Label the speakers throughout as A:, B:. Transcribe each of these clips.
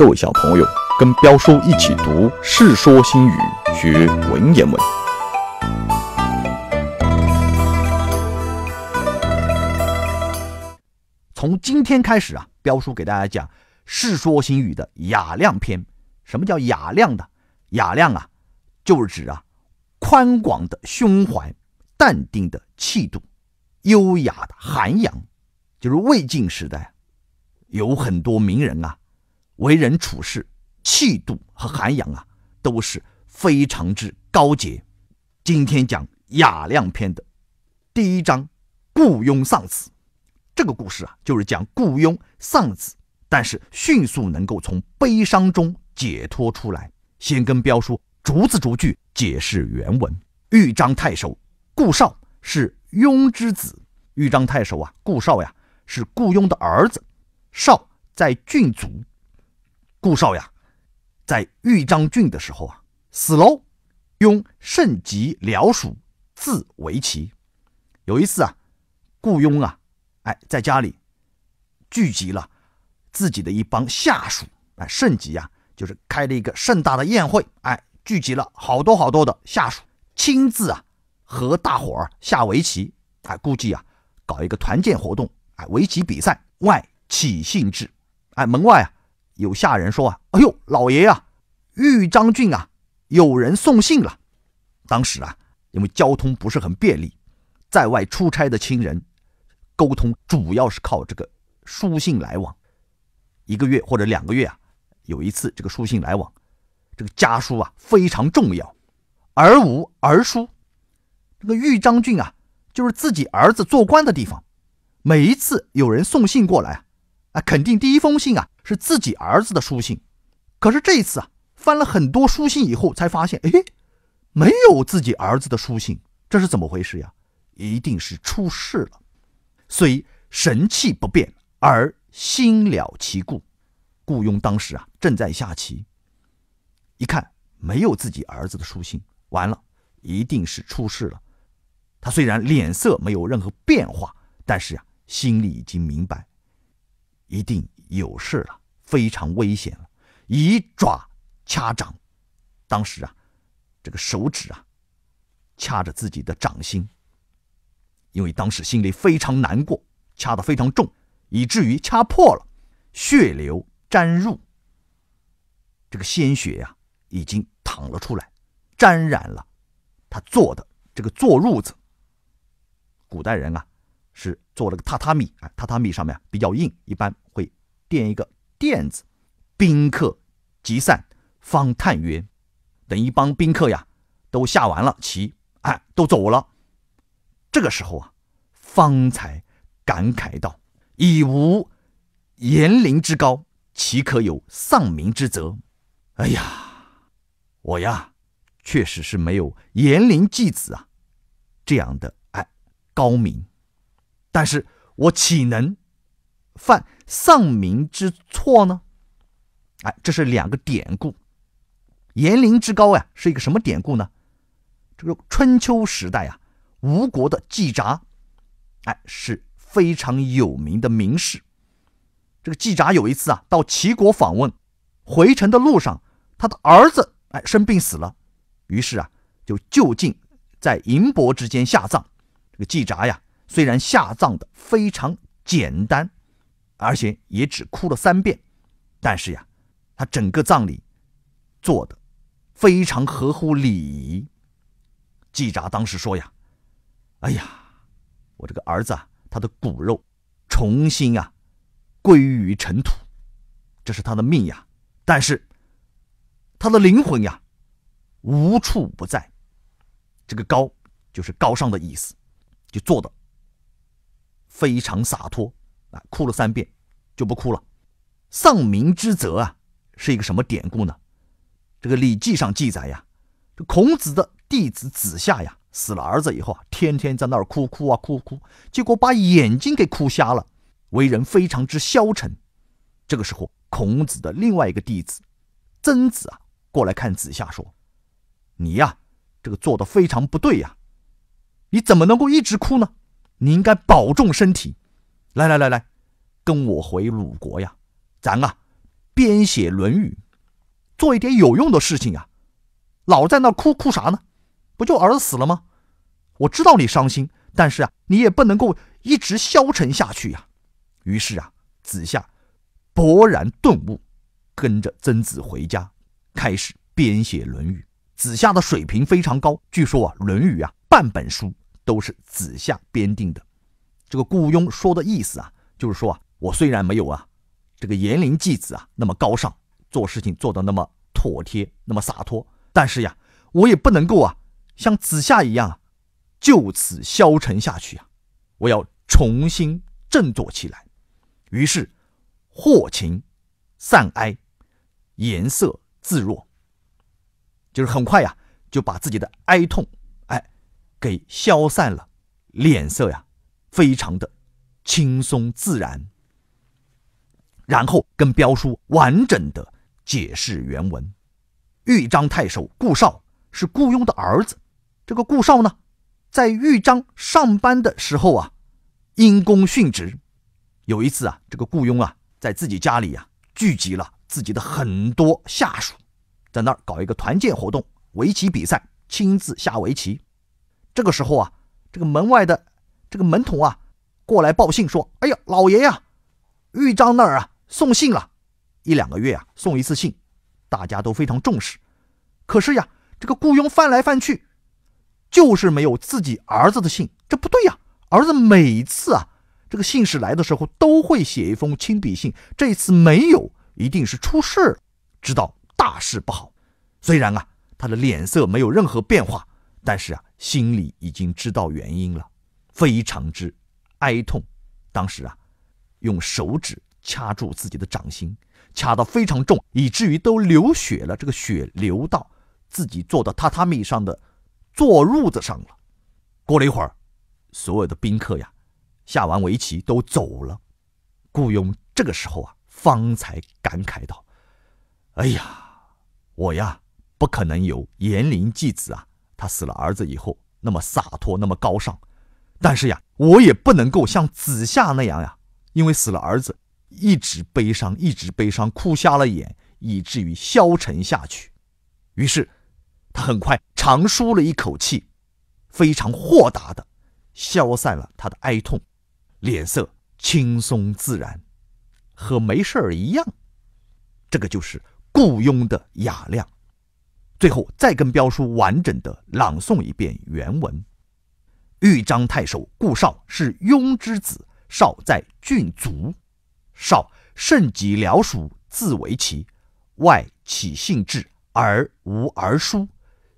A: 各位小朋友，跟彪叔一起读《世说新语》，学文言文。从今天开始啊，彪叔给大家讲《世说新语》的雅量篇。什么叫雅量的？雅量啊，就是指啊，宽广的胸怀、淡定的气度、优雅的涵养。就是魏晋时代有很多名人啊。为人处事、气度和涵养啊，都是非常之高洁。今天讲《雅量篇》的第一章“雇佣丧子”，这个故事啊，就是讲雇佣丧子，但是迅速能够从悲伤中解脱出来。先跟彪叔逐字逐句解释原文：豫章太守顾少是雍之子。豫章太守啊，顾少呀，是雇佣的儿子。少在郡族。顾少呀，在豫章郡的时候啊，死喽。雍盛极辽蜀，自围棋。有一次啊，顾雍啊，哎，在家里聚集了自己的一帮下属，哎，盛集啊，就是开了一个盛大的宴会，哎，聚集了好多好多的下属，亲自啊和大伙儿下围棋，哎，估计啊搞一个团建活动，哎，围棋比赛外起性质，哎，门外啊。有下人说啊，哎呦，老爷呀，豫章郡啊，有人送信了。当时啊，因为交通不是很便利，在外出差的亲人，沟通主要是靠这个书信来往。一个月或者两个月啊，有一次这个书信来往，这个家书啊非常重要。儿吾儿书，这个豫章郡啊，就是自己儿子做官的地方。每一次有人送信过来啊，啊，肯定第一封信啊。是自己儿子的书信，可是这一次啊，翻了很多书信以后，才发现，哎，没有自己儿子的书信，这是怎么回事呀？一定是出事了。所以神气不变，而心了其故。雇佣当时啊，正在下棋，一看没有自己儿子的书信，完了，一定是出事了。他虽然脸色没有任何变化，但是啊，心里已经明白，一定。有事了，非常危险了，以爪掐掌，当时啊，这个手指啊，掐着自己的掌心，因为当时心里非常难过，掐得非常重，以至于掐破了，血流沾入，这个鲜血呀，已经淌了出来，沾染了他坐的这个坐褥子。古代人啊，是做了个榻榻米，哎，榻榻米上面比较硬，一般会。垫一个垫子，宾客集散，方叹曰：“等一帮宾客呀，都下完了，棋，啊都走了。这个时候啊，方才感慨道：‘已无严陵之高，岂可有丧民之责？’哎呀，我呀，确实是没有严陵继子啊这样的哎高明，但是我岂能？”犯丧民之错呢？哎，这是两个典故。颜陵之高呀，是一个什么典故呢？这个春秋时代啊，吴国的季札，哎，是非常有名的名士。这个季札有一次啊，到齐国访问，回程的路上，他的儿子哎生病死了，于是啊，就就近在银帛之间下葬。这个季札呀，虽然下葬的非常简单。而且也只哭了三遍，但是呀，他整个葬礼做的非常合乎礼仪。季札当时说呀：“哎呀，我这个儿子啊，他的骨肉重新啊归于尘土，这是他的命呀。但是他的灵魂呀无处不在。这个‘高’就是高尚的意思，就做的非常洒脱。”啊，哭了三遍，就不哭了。丧民之责啊，是一个什么典故呢？这个《礼记》上记载呀，这孔子的弟子子夏呀，死了儿子以后啊，天天在那儿哭哭啊哭哭，结果把眼睛给哭瞎了，为人非常之消沉。这个时候，孔子的另外一个弟子曾子啊，过来看子夏说：“你呀，这个做的非常不对呀，你怎么能够一直哭呢？你应该保重身体。”来来来来，跟我回鲁国呀！咱啊，编写《论语》，做一点有用的事情啊！老在那哭哭啥呢？不就儿子死了吗？我知道你伤心，但是啊，你也不能够一直消沉下去呀。于是啊，子夏勃然顿悟，跟着曾子回家，开始编写《论语》。子夏的水平非常高，据说啊，《论语》啊，半本书都是子夏编定的。这个雇佣说的意思啊，就是说啊，我虽然没有啊，这个言陵季子啊那么高尚，做事情做的那么妥帖，那么洒脱，但是呀，我也不能够啊，像子夏一样啊，就此消沉下去啊，我要重新振作起来。于是，祸情散哀，颜色自若，就是很快呀，就把自己的哀痛，哎，给消散了，脸色呀。非常的轻松自然，然后跟标叔完整的解释原文。豫章太守顾少是顾雍的儿子。这个顾少呢，在豫章上班的时候啊，因公殉职。有一次啊，这个顾雍啊，在自己家里啊，聚集了自己的很多下属，在那儿搞一个团建活动，围棋比赛，亲自下围棋。这个时候啊，这个门外的。这个门童啊，过来报信说：“哎呀，老爷呀，豫章那儿啊送信了，一两个月啊送一次信，大家都非常重视。可是呀，这个雇佣翻来翻去，就是没有自己儿子的信，这不对呀！儿子每次啊，这个信使来的时候都会写一封亲笔信，这次没有，一定是出事，了，知道大事不好。虽然啊，他的脸色没有任何变化，但是啊，心里已经知道原因了。”非常之哀痛，当时啊，用手指掐住自己的掌心，掐得非常重，以至于都流血了。这个血流到自己坐到榻榻米上的坐褥子上了。过了一会儿，所有的宾客呀，下完围棋都走了。顾雍这个时候啊，方才感慨道：“哎呀，我呀，不可能有严林继子啊，他死了儿子以后那么洒脱，那么高尚。”但是呀，我也不能够像子夏那样呀，因为死了儿子，一直悲伤，一直悲伤，哭瞎了眼，以至于消沉下去。于是，他很快长舒了一口气，非常豁达的消散了他的哀痛，脸色轻松自然，和没事儿一样。这个就是雇佣的雅量。最后再跟彪叔完整的朗诵一遍原文。豫章太守顾劭是雍之子，绍在郡卒。绍甚及僚属，自为奇，外起性志，而无儿疏。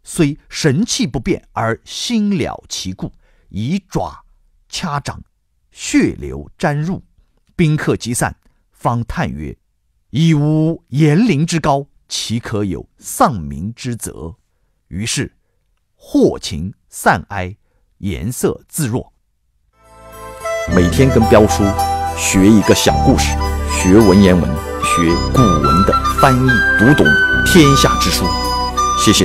A: 虽神气不变，而心了其故。以爪掐掌，血流沾入。宾客即散，方叹曰：“以无言陵之高，岂可有丧民之责？”于是祸情散哀。颜色自若，每天跟彪叔学一个小故事，学文言文，学古文的翻译，读懂天下之书。谢谢。